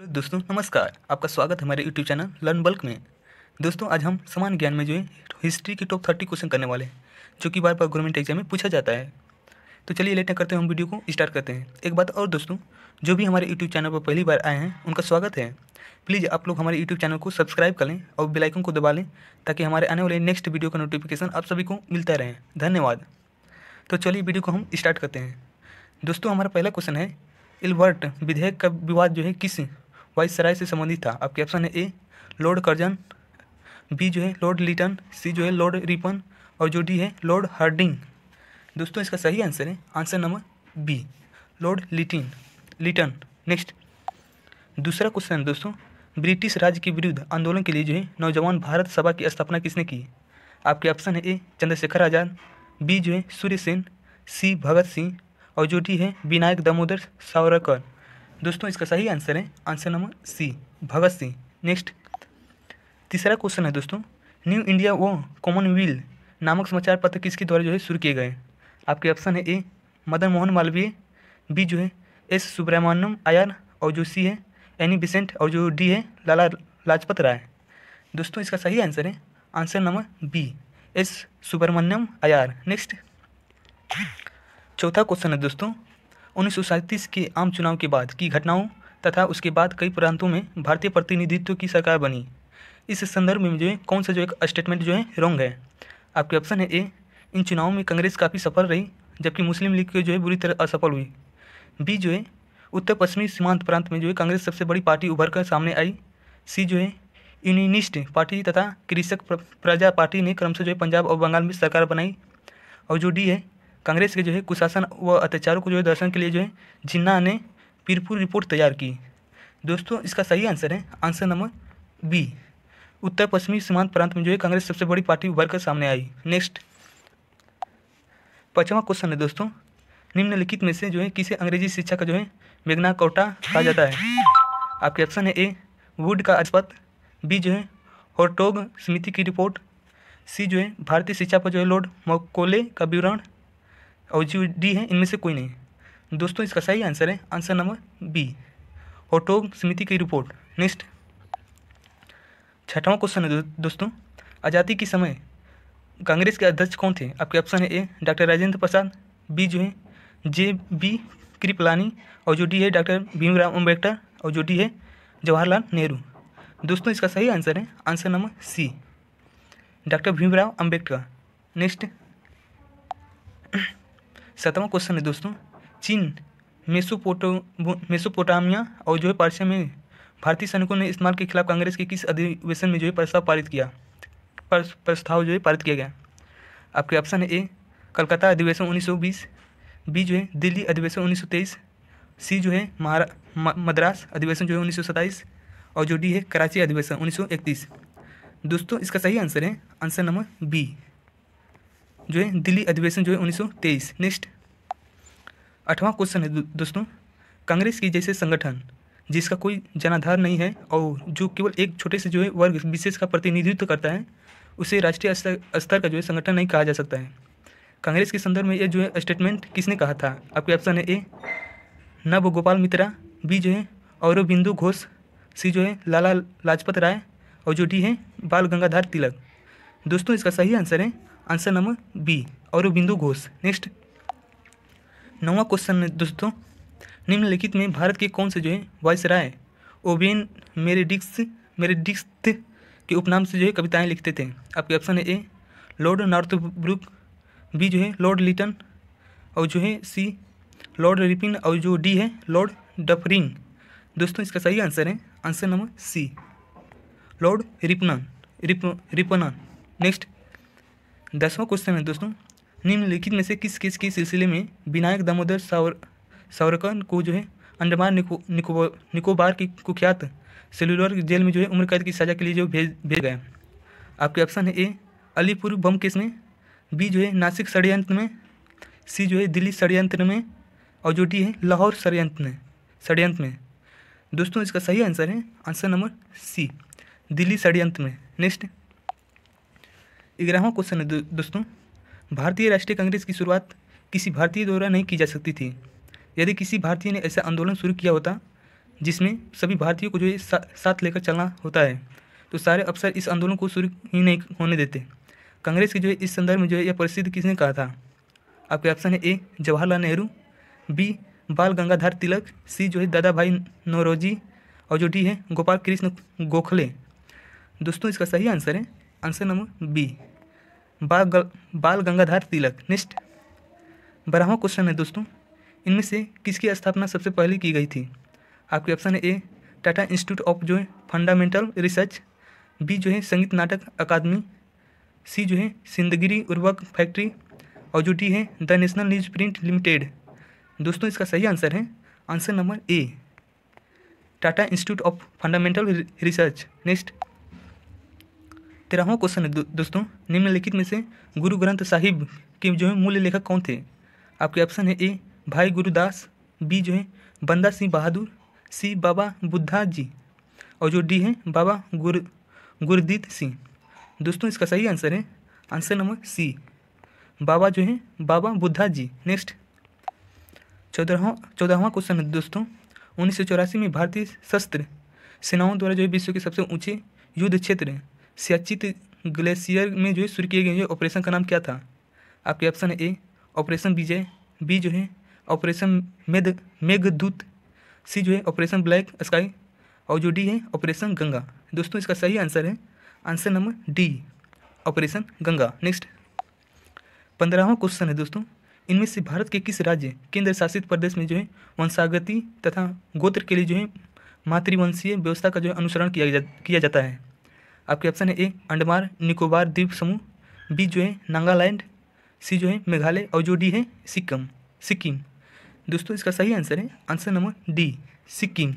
दोस्तों नमस्कार आपका स्वागत है हमारे यूट्यूब चैनल लर्न बल्क में दोस्तों आज हम समान ज्ञान में जो है हिस्ट्री के टॉप थर्टी क्वेश्चन करने वाले हैं जो कि बार बार गवर्नमेंट एग्जाम में पूछा जाता है तो चलिए लेटर करते हैं हम वीडियो को स्टार्ट करते हैं एक बात और दोस्तों जो भी हमारे यूट्यूब चैनल पर पहली बार आए हैं उनका स्वागत है प्लीज़ आप लोग हमारे यूट्यूब चैनल को सब्सक्राइब कर लें और बेलाइकन को दबा लें ताकि हमारे आने वाले नेक्स्ट वीडियो का नोटिफिकेशन आप सभी को मिलता रहे धन्यवाद तो चलिए वीडियो को हम स्टार्ट करते हैं दोस्तों हमारा पहला क्वेश्चन है इल्बर्ट विधेयक का विवाद जो है किस वाइसराय से संबंधित था आपके ऑप्शन है ए लॉर्ड कर्जन बी जो है लॉर्ड लिटन सी जो है लॉर्ड रिपन और जो डी है लॉर्ड हार्डिंग दोस्तों इसका सही आंसर है answer number B Lord Lytton Lytton next दूसरा क्वेश्चन दोस्तों ब्रिटिश राज्य के विरुद्ध आंदोलन के लिए जो है नौजवान भारत सभा की स्थापना किसने की आपके ऑप्शन है ए चंद्रशेखर आज़ाद बी जो है सूर्य सेन सी भगत सिंह और जो डी है विनायक दामोदर सावरकर दोस्तों इसका सही आंसर है answer number C Bhagat Singh next तीसरा क्वेश्चन है दोस्तों न्यू इंडिया वो कॉमनवेल नामक समाचार पत्र किसके द्वारा जो है शुरू किए गए आपके ऑप्शन है ए मदन मोहन मालवीय बी जो है एस सुब्रमण्यम आयर और जो सी है एनी बिसेंट और जो डी है लाला लाजपत राय दोस्तों इसका सही आंसर है answer number B S Subramaniam Iyer next चौथा क्वेश्चन है दोस्तों उन्नीस के आम चुनाव के बाद की घटनाओं तथा उसके बाद कई प्रांतों में भारतीय प्रतिनिधित्व की सरकार बनी इस संदर्भ में जो है कौन सा जो एक स्टेटमेंट जो है रॉन्ग है आपके ऑप्शन है ए इन चुनावों में कांग्रेस काफ़ी सफल रही जबकि मुस्लिम लीग की जो है बुरी तरह असफल हुई बी जो है उत्तर पश्चिमी सीमांत प्रांत में जो है कांग्रेस सबसे बड़ी पार्टी उभर कर सामने आई सी जो है यूनिनिस्ट पार्टी तथा कृषक प्रजा पार्टी ने क्रमशः जो है पंजाब और बंगाल में सरकार बनाई और जो डी है कांग्रेस के जो है कुशासन व अत्याचारों को जो है दर्शन के लिए जो है जिन्ना ने पीरपुर रिपोर्ट तैयार की दोस्तों इसका सही आंसर है आंसर नंबर बी उत्तर पश्चिमी सीमांत प्रांत में जो है कांग्रेस सबसे बड़ी पार्टी उभर कर सामने आई नेक्स्ट पचवा क्वेश्चन है दोस्तों निम्नलिखित में से जो है किसे अंग्रेजी शिक्षा का जो है मेघना कोटा कहा जाता है आपके ऑप्शन है ए वुड का अस्पत बी जो है होटोग समिति की रिपोर्ट सी जो है भारतीय शिक्षा पर जो है लॉर्ड मकोले का विवरण और जो डी है इनमें से कोई नहीं दोस्तों इसका सही आंसर है आंसर नंबर बी होटोग समिति की रिपोर्ट नेक्स्ट छठवां क्वेश्चन है दोस्तों आज़ादी के समय कांग्रेस के अध्यक्ष कौन थे आपके ऑप्शन है A doctor Rajendra Prasad B जो है जे बी कृपलानी और जो डी है डॉक्टर भीमराव अम्बेडकर और जो डी है जवाहरलाल नेहरू दोस्तों इसका सही आंसर है answer number C doctor Bhimrao Ambedkar next सत्रहवा क्वेश्चन है दोस्तों चीन मेसोपोटो मेसोपोटामिया और जो है पर्शिया में भारतीय सैनिकों ने इस्तेमाल के खिलाफ कांग्रेस के किस अधिवेशन में जो है प्रस्ताव पारित किया प्रस्ताव जो है पारित किया गया आपके ऑप्शन है ए कलकत्ता अधिवेशन उन्नीस बी जो है दिल्ली अधिवेशन उन्नीस सी जो है महारा मद्रास अधिवेशन जो है उन्नीस और जो डी है कराची अधिवेशन उन्नीस दोस्तों इसका सही आंसर है आंसर नंबर बी जो है दिल्ली अधिवेशन जो है उन्नीस नेक्स्ट अठवा क्वेश्चन है दोस्तों कांग्रेस की जैसे संगठन जिसका कोई जनाधार नहीं है और जो केवल एक छोटे से जो है वर्ग विशेष का प्रतिनिधित्व करता है उसे राष्ट्रीय स्तर का जो है संगठन नहीं कहा जा सकता है कांग्रेस के संदर्भ में यह जो है स्टेटमेंट किसने कहा था आपके ऑप्शन है ए नव गोपाल मित्रा बी जो है और बिंदु घोष सी जो है लाला लाजपत राय और जो डी है बाल गंगाधर तिलक दोस्तों इसका सही आंसर है आंसर नंबर बी और बिंदु घोष नेक्स्ट नवा क्वेश्चन है दोस्तों निम्नलिखित में भारत के कौन से जो है वॉइस राय ओबेन मेरेडिक्स मेरेडिक्स के उपनाम से जो है कविताएं लिखते थे आपके ऑप्शन है A Lord Northbrook B जो है लॉर्ड लिटन और जो है सी लॉर्ड रिपिन और जो डी है लॉर्ड डफरिंग दोस्तों इसका सही आंसर है answer number C Lord Ripon रिप रिपनन नेक्स्ट दसवां क्वेश्चन है दोस्तों निम्नलिखित में से किस किस के सिलसिले में विनायक दामोदर सावर सावरकन को जो है अंडमान निको, निको, निकोबार की कुख्यात सेलुलर जेल में जो है उम्र कैद की सज़ा के लिए जो भेज भेज गए आपके ऑप्शन है ए अलीपुर बम केस में बी जो है नासिक षडयंत्र में सी जो है दिल्ली षडयंत्र में और जो डी है लाहौर षडयंत्र में षडयंत्र में दोस्तों इसका सही आंसर है आंसर नंबर सी दिल्ली षडयंत्र में नेक्स्ट ग्यारहवा क्वेश्चन है दोस्तों भारतीय राष्ट्रीय कांग्रेस की शुरुआत किसी भारतीय द्वारा नहीं की जा सकती थी यदि किसी भारतीय ने ऐसा आंदोलन शुरू किया होता जिसमें सभी भारतीयों को जो है सा, साथ लेकर चलना होता है तो सारे अफसर इस आंदोलन को शुरू ही नहीं होने देते कांग्रेस की जो है इस संदर्भ में जो है यह प्रसिद्ध किसने कहा था आपके ऑप्शन है ए जवाहरलाल नेहरू बी बाल गंगाधर तिलक सी जो है दादा भाई नौरोजी और जो डी है गोपाल कृष्ण गोखले दोस्तों इसका सही आंसर है answer number B Bal Bal Gangadhar Tilak next बारहवा क्वेश्चन है दोस्तों इनमें से किसकी स्थापना सबसे पहले की गई थी आपके ऑप्शन है ए टाटा इंस्टीट्यूट ऑफ जो है फंडामेंटल रिसर्च बी जो है संगीत नाटक अकादमी सी जो है सिंदगिरी उर्वक फैक्ट्री और जो डी है the national news print limited दोस्तों इसका सही आंसर है answer number A Tata institute of fundamental research next तेरहवा क्वेश्चन है दो, दोस्तों निम्नलिखित में से गुरु ग्रंथ साहिब के जो है मूल्य लेखक कौन थे आपके ऑप्शन है ए भाई गुरुदास बी जो है बंदा सिंह बहादुर सी बाबा बुद्धा जी और जो डी है बाबा गुर गुरदीत सिंह दोस्तों इसका सही आंसर है आंसर नंबर सी बाबा जो है बाबा बुद्धा जी नेक्स्ट चौदहवा चौदहवा क्वेश्चन है दोस्तों उन्नीस में भारतीय सशस्त्र सेनाओं द्वारा जो है विश्व के सबसे ऊँचे युद्ध क्षेत्र हैं सियाचित ग्लेशियर में जो है शुरू किए गए ऑपरेशन का नाम क्या था आपके ऑप्शन है ए ऑपरेशन विजय बी जो है ऑपरेशन मेघ मेघदूत सी जो है ऑपरेशन ब्लैक स्काई और जो डी है ऑपरेशन गंगा दोस्तों इसका सही आंसर है answer number D operation Ganga next पंद्रहवा क्वेश्चन है दोस्तों इनमें से भारत के किस राज्य केंद्र शासित प्रदेश में जो है वंशागति तथा गोत्र के लिए जो है मातृवंशीय व्यवस्था का जो है अनुसरण किया जा, किया जाता है आपके ऑप्शन है ए अंडमान निकोबार द्वीप समूह बी जो है नागालैंड सी जो है मेघालय और जो डी है सिक्किम सिक्किम दोस्तों इसका सही आंसर है answer number D Sikkim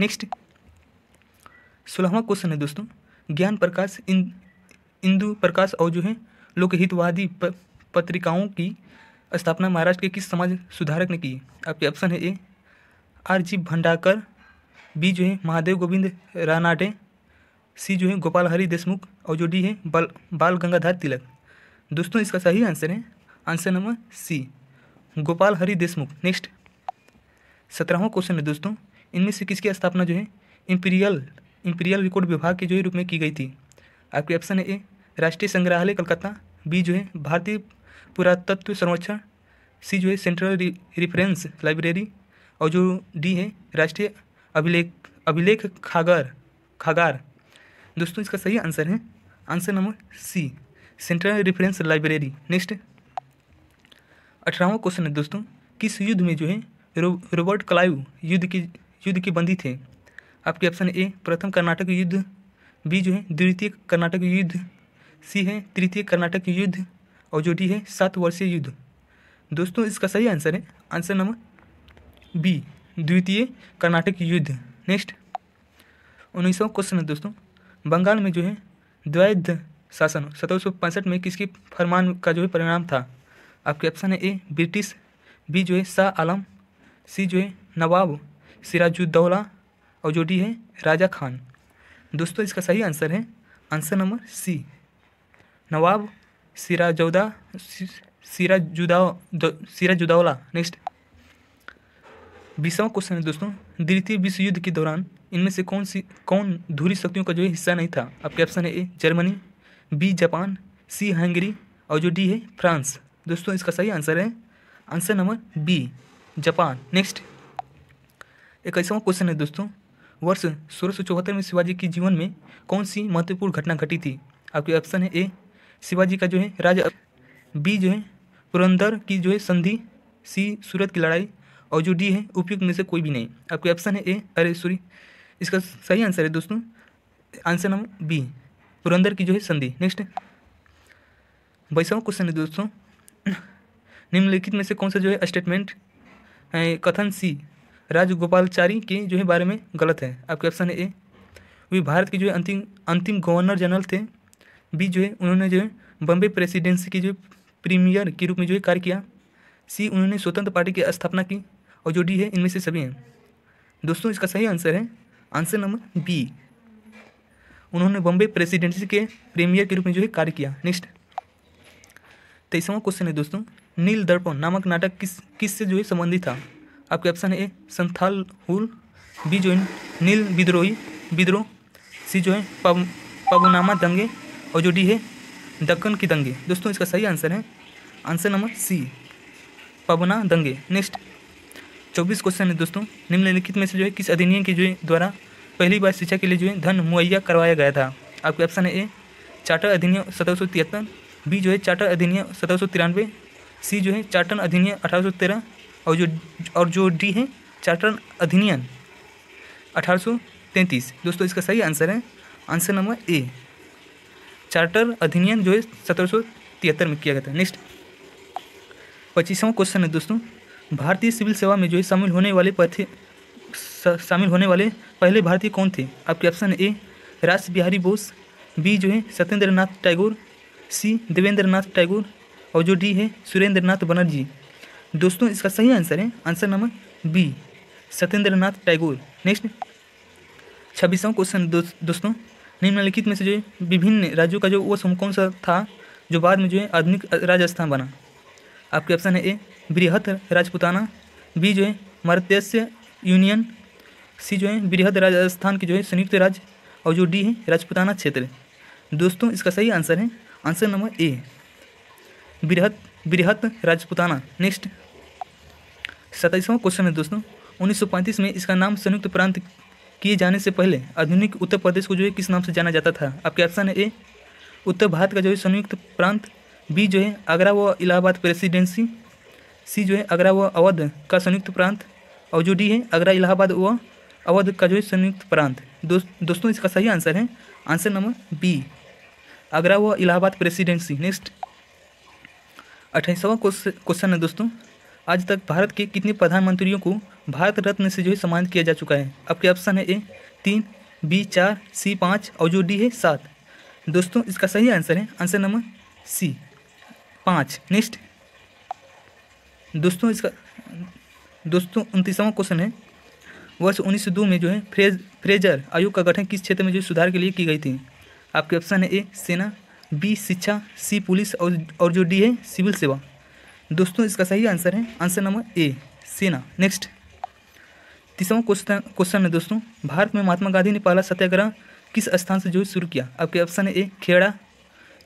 next सोलहवा क्वेश्चन है दोस्तों ज्ञान प्रकाश इंदु प्रकाश और जो है लोकहितवादी पत्रिकाओं की स्थापना महाराष्ट्र के किस समाज सुधारक ने की आपके ऑप्शन है ए आर जी भंडाकर बी जो है महादेव गोविंद रानाडे सी जो है गोपाल हरी देशमुख और जो डी है बाल बाल गंगाधर तिलक दोस्तों इसका सही आंसर है answer number C Gopal Hari Deshmukh next सत्रहवा क्वेश्चन है दोस्तों इनमें से किसकी स्थापना जो है इम्पीरियल इम्पीरियल रिकॉर्ड विभाग के जो है रूप में की गई थी आपके ऑप्शन है ए राष्ट्रीय संग्रहालय कलकत्ता बी जो है भारतीय पुरातत्व संरक्षण सी जो है सेंट्रल रि, रिफरेंस लाइब्रेरी और जो डी है राष्ट्रीय अभिलेख अभिलेख खागर खागार दोस्तों इसका सही आंसर है answer number C central reference library next अठारहवा क्वेश्चन है दोस्तों किस युद्ध में जो है रो, क्लाइव युद्ध की युद्ध के बंदी थे आपके ऑप्शन ए प्रथम कर्नाटक युद्ध बी जो है द्वितीय कर्नाटक युद्ध सी है तृतीय कर्नाटक युद्ध और जो डी है सात वर्षीय युद्ध दोस्तों इसका सही आंसर है आंसर नंबर बी द्वितीय कर्नाटक युद्ध नेक्स्ट उन्नीसवा क्वेश्चन है दोस्तों बंगाल में जो है द्वैध शासन सत्रह में किसकी फरमान का जो है परिणाम था आपके ऑप्शन है ए ब्रिटिश बी जो है शाह आलम सी जो है नवाब सिराजुद्दौला और जो डी है राजा खान दोस्तों इसका सही आंसर है answer number C Nawab Sirajuddaula Sirajuddaula Sirajuddaula next बीसवा क्वेश्चन है दोस्तों द्वितीय विश्व युद्ध के दौरान इनमें से कौन सी कौन धुरी शक्तियों का जो है हिस्सा नहीं था आपके ऑप्शन है A Germany B Japan C Hungary और जो डी है फ्रांस दोस्तों इसका सही आंसर है answer number B Japan next एक ऐसा क्वेश्चन है दोस्तों वर्ष सोलह सौ चौहत्तर में शिवाजी के जीवन में कौन सी महत्वपूर्ण घटना घटी थी आपके ऑप्शन है ए शिवाजी का जो है राज बी जो है पुरंदर की जो है संधि सी सूरत की लड़ाई और जो डी है उपयुक्त में से कोई भी नहीं आपके ऑप्शन है ए अरे सॉरी इसका सही आंसर है दोस्तों आंसर नंबर बी पुरंदर की जो है संधि नेक्स्ट बाईसवा क्वेश्चन है दोस्तों निम्नलिखित में से कौन सा जो है स्टेटमेंट कथन सी राजगोपालचारी के जो है बारे में गलत है आपके ऑप्शन है ए वे भारत के जो है अंतिम अंतिम गवर्नर जनरल थे बी जो है उन्होंने जो है बम्बे प्रेसिडेंसी के जो प्रीमियर के रूप में जो है कार्य किया सी उन्होंने स्वतंत्र पार्टी की स्थापना की और जो डी है इनमें से सभी हैं दोस्तों इसका सही आंसर है आंसर नंबर बी उन्होंने बॉम्बे प्रेसिडेंसी के प्रीमियर के रूप में जो है कार्य किया नेक्स्ट तेईसवा क्वेश्चन है दोस्तों नील दर्पण नामक नाटक किस किस से जो है संबंधित था आपके ऑप्शन है ए संथाल हुल बी जो है नील विद्रोही विद्रोह सी जो है पबुनामा दंगे और जो डी है दक्कन की दंगे दोस्तों इसका सही आंसर है आंसर नंबर सी पबना दंगे नेक्स्ट चौबीस क्वेश्चन है दोस्तों निम्नलिखित में से जो है किस अधिनियम के जो है द्वारा पहली बार शिक्षा के लिए जो है धन मुहैया करवाया गया था आपके ऑप्शन है ए चार्टर अधिनियम सत्रह बी जो है चार्टर अधिनियम सत्रह सी जो है चार्टर अधिनियम अठारह और जो और जो डी है चार्टर अधिनियम अठारह दोस्तों इसका सही आंसर है आंसर नंबर ए चार्टर अधिनियम जो है सत्रह में किया गया था नेक्स्ट पच्चीसवा क्वेश्चन है दोस्तों भारतीय सिविल सेवा में जो है शामिल होने वाले शामिल होने वाले पहले भारतीय कौन थे आपके option A Raj Bihari Bose B जो है सत्येंद्र नाथ टैगोर सी देवेंद्र नाथ टैगोर और जो डी है सुरेंद्र नाथ बनर्जी दोस्तों इसका सही आंसर है answer number B Satyendra Nath Tagore next छब्बीसवा क्वेश्चन दो, दोस्तों निम्नलिखित में से जो है विभिन्न राज्यों का जो वो समूह कौन सा था जो बाद में जो है आधुनिक राजस्थान बना आपके ऑप्शन है ए बृहत राजपुताना बी जो है मरतेस्य यूनियन सी जो है बृहद राजस्थान के जो है संयुक्त राज्य और जो डी है राजपुताना क्षेत्र दोस्तों इसका सही आंसर है आंसर नंबर ए बृहत बृहत राजपुताना नेक्स्ट सताइसवा क्वेश्चन है दोस्तों 1935 में इसका नाम संयुक्त प्रांत किए जाने से पहले आधुनिक उत्तर प्रदेश को जो है किस नाम से जाना जाता था आपके ऑप्शन है ए उत्तर भारत का जो है संयुक्त प्रांत बी जो है आगरा व इलाहाबाद प्रेसिडेंसी सी जो है आगरा व अवध का संयुक्त प्रांत और जो डी है आगरा इलाहाबाद व अवध का जो है संयुक्त प्रांत दो, दोस्तों इसका सही आंसर है आंसर नंबर बी आगरा व इलाहाबाद प्रेसिडेंसी नेक्स्ट अट्ठाईसवा क्वेश्चन है दोस्तों आज तक भारत के कितने प्रधानमंत्रियों को भारत रत्न से जो है सम्मानित किया जा चुका है आपके ऑप्शन है ए तीन बी चार सी पाँच और जो डी है सात दोस्तों इसका सही आंसर है आंसर नंबर सी पाँच नेक्स्ट दोस्तों इसका दोस्तों उनतीसवां क्वेश्चन है वर्ष उन्नीस सौ दो में जो है फ्रेज फ्रेजर आयोग का गठन किस क्षेत्र में जो सुधार के लिए की गई थी आपके ऑप्शन है ए सेना बी शिक्षा सी पुलिस और और जो डी है सिविल सेवा दोस्तों इसका सही आंसर है आंसर नंबर ए सेना नेक्स्ट तीसरा क्वेश्चन क्वेश्चन है दोस्तों भारत में महात्मा गांधी ने पहला सत्याग्रह किस स्थान से जो है शुरू किया आपके ऑप्शन है ए खेड़ा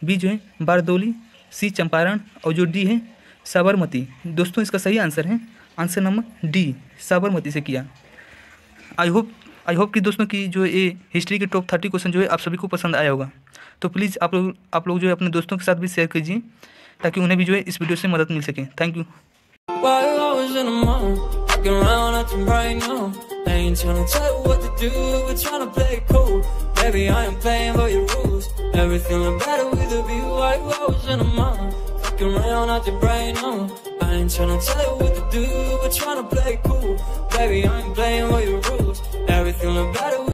बी जो है बारदोली सी चंपारण और जो डी है साबरमती दोस्तों इसका सही आंसर है आंसर नंबर डी साबरमती से किया आई होप आई होप कि दोस्तों की जो ये हिस्ट्री के टॉप थर्टी क्वेश्चन जो है आप सभी को पसंद आया होगा तो प्लीज़ आप लोग आप लोग जो है अपने दोस्तों के साथ भी शेयर कीजिए ताकि उन्हें भी जो है इस वीडियो से मदद मिल सके thank you Everything better with a view, I was in a mind. fucking around at your brain, no I ain't tryna tell you what to do But tryna play cool Baby, I ain't playing with your rules Everything look better